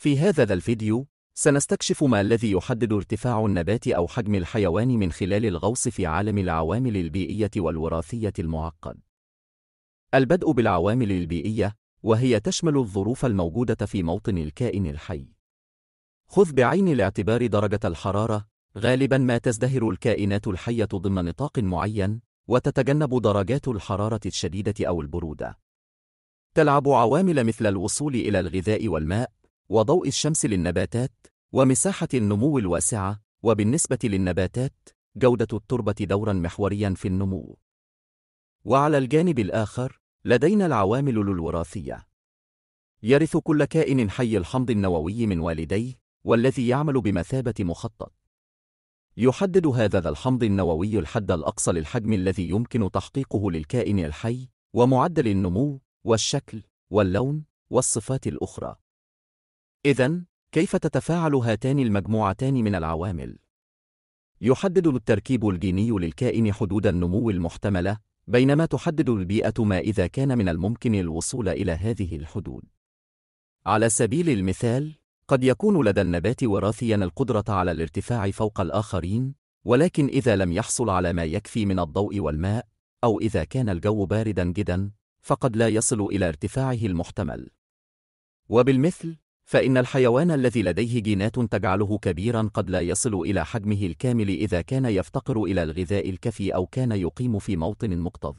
في هذا ذا الفيديو سنستكشف ما الذي يحدد ارتفاع النبات أو حجم الحيوان من خلال الغوص في عالم العوامل البيئية والوراثية المعقد. البدء بالعوامل البيئية، وهي تشمل الظروف الموجودة في موطن الكائن الحي. خذ بعين الاعتبار درجة الحرارة، غالبًا ما تزدهر الكائنات الحية ضمن نطاق معين، وتتجنب درجات الحرارة الشديدة أو البرودة. تلعب عوامل مثل الوصول إلى الغذاء والماء، وضوء الشمس للنباتات ومساحة النمو الواسعة وبالنسبة للنباتات جودة التربة دورا محوريا في النمو وعلى الجانب الآخر لدينا العوامل الوراثية يرث كل كائن حي الحمض النووي من والديه والذي يعمل بمثابة مخطط يحدد هذا الحمض النووي الحد الأقصى للحجم الذي يمكن تحقيقه للكائن الحي ومعدل النمو والشكل واللون والصفات الأخرى إذا كيف تتفاعل هاتان المجموعتان من العوامل؟ يحدد التركيب الجيني للكائن حدود النمو المحتملة، بينما تحدد البيئة ما إذا كان من الممكن الوصول إلى هذه الحدود. على سبيل المثال، قد يكون لدى النبات وراثيًا القدرة على الارتفاع فوق الآخرين، ولكن إذا لم يحصل على ما يكفي من الضوء والماء، أو إذا كان الجو باردا جدا، فقد لا يصل إلى ارتفاعه المحتمل. وبالمثل، فإن الحيوان الذي لديه جينات تجعله كبيرا قد لا يصل إلى حجمه الكامل إذا كان يفتقر إلى الغذاء الكافي أو كان يقيم في موطن مكتظ.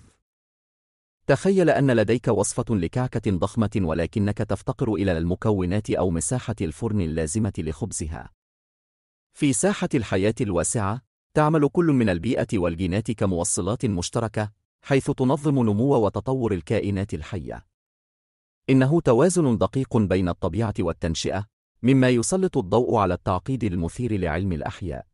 تخيل أن لديك وصفة لكعكة ضخمة ولكنك تفتقر إلى المكونات أو مساحة الفرن اللازمة لخبزها. في ساحة الحياة الواسعة، تعمل كل من البيئة والجينات كموصلات مشتركة، حيث تنظم نمو وتطور الكائنات الحية. إنه توازن دقيق بين الطبيعة والتنشئة، مما يسلط الضوء على التعقيد المثير لعلم الأحياء.